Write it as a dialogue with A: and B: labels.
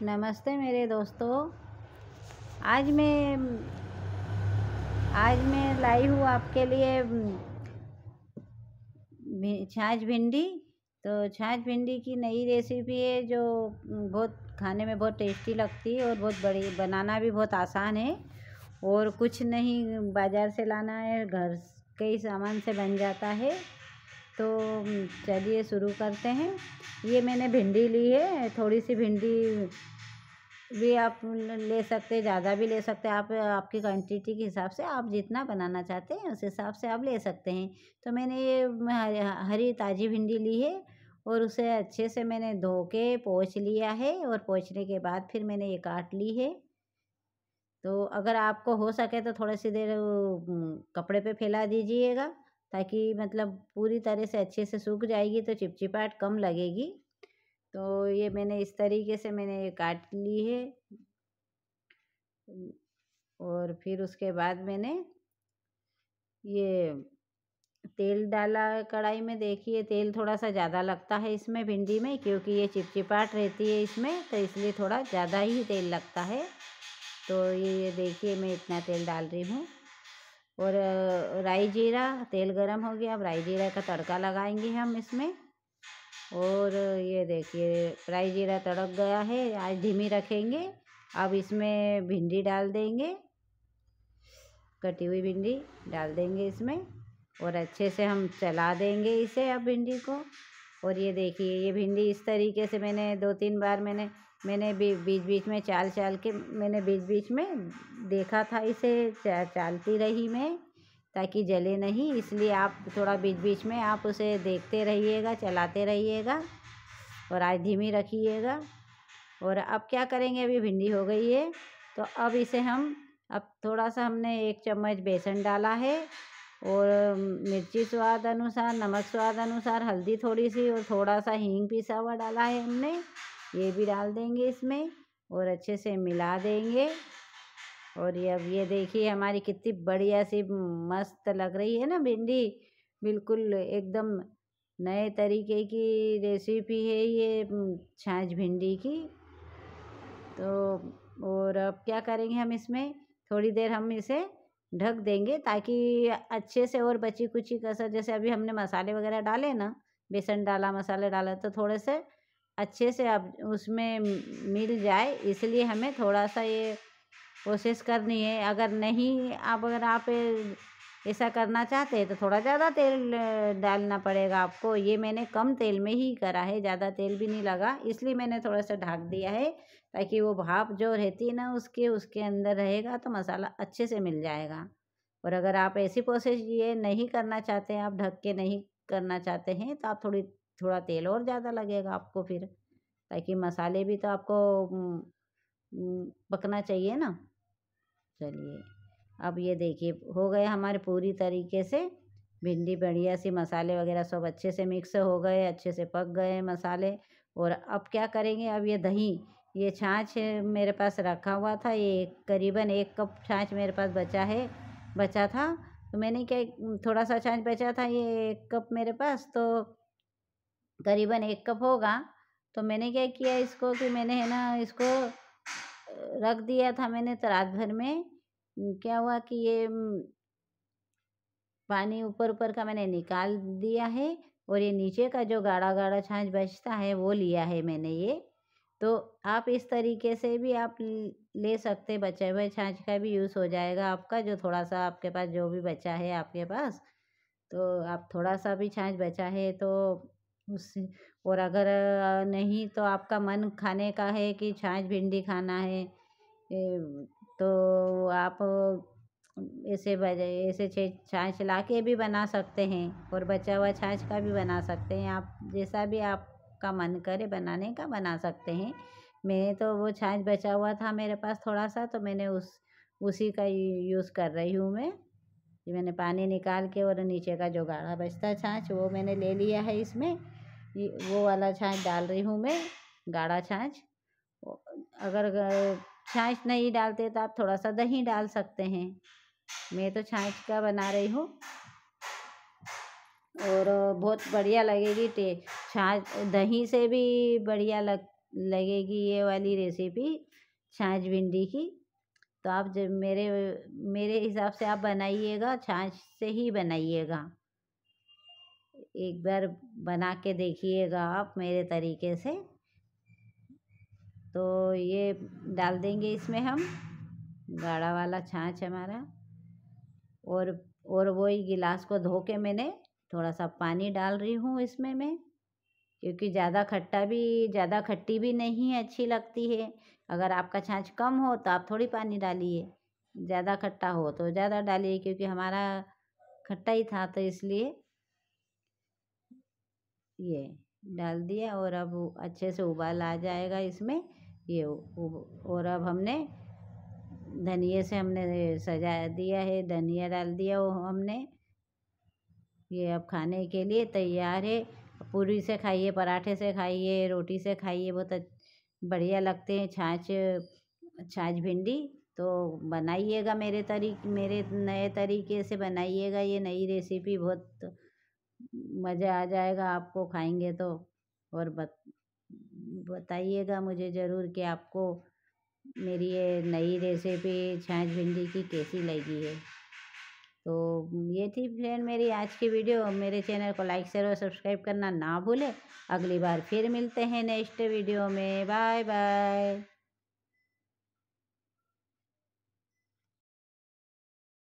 A: नमस्ते मेरे दोस्तों आज मैं आज मैं लाई हूँ आपके लिए हम्म, छाछ भिंडी तो छाछ भिंडी की नई रेसिपी है जो हम्म, बहुत खाने में बहुत टेस्टी लगती है और बहुत बड़ी बनाना भी बहुत आसान है और कुछ नहीं बाज़ार से लाना है घर कई सामान से बन जाता है तो चलिए शुरू करते हैं ये मैंने भिंडी ली है थोड़ी सी भिंडी भी आप ले सकते ज़्यादा भी ले सकते आप आपकी क्वांटिटी के हिसाब से आप जितना बनाना चाहते हैं उस हिसाब से आप ले सकते हैं तो मैंने ये हरी ताज़ी भिंडी ली है और उसे अच्छे से मैंने धो के पोछ लिया है और पोछने के बाद फिर मैंने ये काट ली है तो अगर आपको हो सके तो थोड़ी सी देर कपड़े पे फैला दीजिएगा ताकि मतलब पूरी तरह से अच्छे से सूख जाएगी तो चिपचिपाहट कम लगेगी तो ये मैंने इस तरीके से मैंने ये काट ली है और फिर उसके बाद मैंने ये तेल डाला कढ़ाई में देखिए तेल थोड़ा सा ज़्यादा लगता है इसमें भिंडी में क्योंकि ये चिपचिपाहट रहती है इसमें तो इसलिए थोड़ा ज़्यादा ही तेल लगता है तो ये ये देखिए मैं इतना तेल डाल रही हूँ और राई जीरा तेल गरम हो गया अब राई जीरा का तड़का लगाएंगे हम इसमें और ये देखिए राई जीरा तड़क गया है आज धीमी रखेंगे अब इसमें भिंडी डाल देंगे कटी हुई भिंडी डाल देंगे इसमें और अच्छे से हम चला देंगे इसे अब भिंडी को और ये देखिए ये भिंडी इस तरीके से मैंने दो तीन बार मैंने मैंने भी बीच बीच में चाल चाल के मैंने बीच बीच में देखा था इसे चालती रही मैं ताकि जले नहीं इसलिए आप थोड़ा बीच बीच में आप उसे देखते रहिएगा चलाते रहिएगा और आज धीमी रखिएगा और अब क्या करेंगे अभी भिंडी हो गई है तो अब इसे हम अब थोड़ा सा हमने एक चम्मच बेसन डाला है और मिर्ची स्वाद अनुसार नमक स्वाद अनुसार हल्दी थोड़ी सी और थोड़ा सा हींग पिसा हुआ डाला है हमने ये भी डाल देंगे इसमें और अच्छे से मिला देंगे और ये अब ये देखिए हमारी कितनी बढ़िया सी मस्त लग रही है ना भिंडी बिल्कुल एकदम नए तरीके की रेसिपी है ये छाछ भिंडी की तो और अब क्या करेंगे हम इसमें थोड़ी देर हम इसे ढक देंगे ताकि अच्छे से और बची कुची कसर जैसे अभी हमने मसाले वगैरह डाले ना बेसन डाला मसाले डाला तो थोड़े से अच्छे से अब उसमें मिल जाए इसलिए हमें थोड़ा सा ये कोशिश करनी है अगर नहीं आप अगर आप ऐसा करना चाहते हैं तो थोड़ा ज़्यादा तेल डालना पड़ेगा आपको ये मैंने कम तेल में ही करा है ज़्यादा तेल भी नहीं लगा इसलिए मैंने थोड़ा सा ढाक दिया है ताकि वो भाप जो रहती है ना उसके उसके अंदर रहेगा तो मसाला अच्छे से मिल जाएगा और अगर आप ऐसी प्रोसेस ये नहीं करना चाहते हैं आप ढक के नहीं करना चाहते हैं तो आप थोड़ी थोड़ा तेल और ज़्यादा लगेगा आपको फिर ताकि मसाले भी तो आपको पकना चाहिए ना चलिए अब ये देखिए हो गए हमारे पूरी तरीके से भिंडी बढ़िया सी मसाले वगैरह सब अच्छे से मिक्स हो गए अच्छे से पक गए मसाले और अब क्या करेंगे अब ये दही ये छाछ मेरे पास रखा हुआ था ये करीबन एक कप छाछ मेरे पास बचा है बचा था तो मैंने क्या थोड़ा सा छाछ बचा था ये एक कप मेरे पास तो करीबन एक कप होगा तो मैंने क्या किया इसको कि मैंने है ना इसको रख दिया था मैंने तो रात भर में क्या हुआ कि ये पानी ऊपर ऊपर का मैंने निकाल दिया है और ये नीचे का जो गाढ़ा गाढ़ा छाछ बचता है वो लिया है मैंने ये तो आप इस तरीके से भी आप ले सकते बचे हुए छाछ का भी यूज़ हो जाएगा आपका जो थोड़ा सा आपके पास जो भी बचा है आपके पास तो आप थोड़ा सा भी छाछ बचा है तो उस और अगर नहीं तो आपका मन खाने का है कि छाछ भिंडी खाना है तो आप ऐसे ऐसे छाछ ला के भी बना सकते हैं और बचा हुआ छाछ का भी बना सकते हैं आप जैसा भी आपका मन करे बनाने का बना सकते हैं मैं तो वो छाछ बचा हुआ था मेरे पास थोड़ा सा तो मैंने उस उसी का यूज़ कर रही हूँ मैं ये मैंने पानी निकाल के और नीचे का जो गाढ़ा बचता छाछ वो मैंने ले लिया है इसमें वो वाला छाछ डाल रही हूँ मैं गाढ़ा छाछ अगर छाछ नहीं डालते तो आप थोड़ा सा दही डाल सकते हैं मैं तो छाछ का बना रही हूँ और बहुत बढ़िया लगेगी टे छाछ दही से भी बढ़िया लग लगेगी ये वाली रेसिपी छाछ भिंडी की तो आप जब मेरे मेरे हिसाब से आप बनाइएगा छाछ से ही बनाइएगा एक बार बना के देखिएगा आप मेरे तरीके से तो ये डाल देंगे इसमें हम गाढ़ा वाला छाछ हमारा और और वही गिलास को धो के मैंने थोड़ा सा पानी डाल रही हूँ इसमें मैं क्योंकि ज़्यादा खट्टा भी ज़्यादा खट्टी भी नहीं है अच्छी लगती है अगर आपका छाछ कम हो तो आप थोड़ी पानी डालिए ज़्यादा खट्टा हो तो ज़्यादा डालिए क्योंकि हमारा खट्टा ही था तो इसलिए ये डाल दिया और अब अच्छे से उबाल आ जाएगा इसमें ये और अब हमने धनिए से हमने सजा दिया है धनिया डाल दिया वो हमने ये अब खाने के लिए तैयार है पूरी से खाइए पराठे से खाइए रोटी से खाइए बहुत बढ़िया लगते हैं छाछ छाछ भिंडी तो बनाइएगा मेरे तरी मेरे नए तरीके से बनाइएगा ये नई रेसिपी बहुत मज़ा आ जाएगा आपको खाएंगे तो और बत बताइएगा मुझे ज़रूर कि आपको मेरी ये नई रेसिपी छाछ भिंडी की कैसी लगी है तो ये थी फ्रेंड मेरी आज की वीडियो मेरे चैनल को लाइक शेयर और सब्सक्राइब करना ना भूलें अगली बार फिर मिलते हैं नेक्स्ट वीडियो में बाय बाय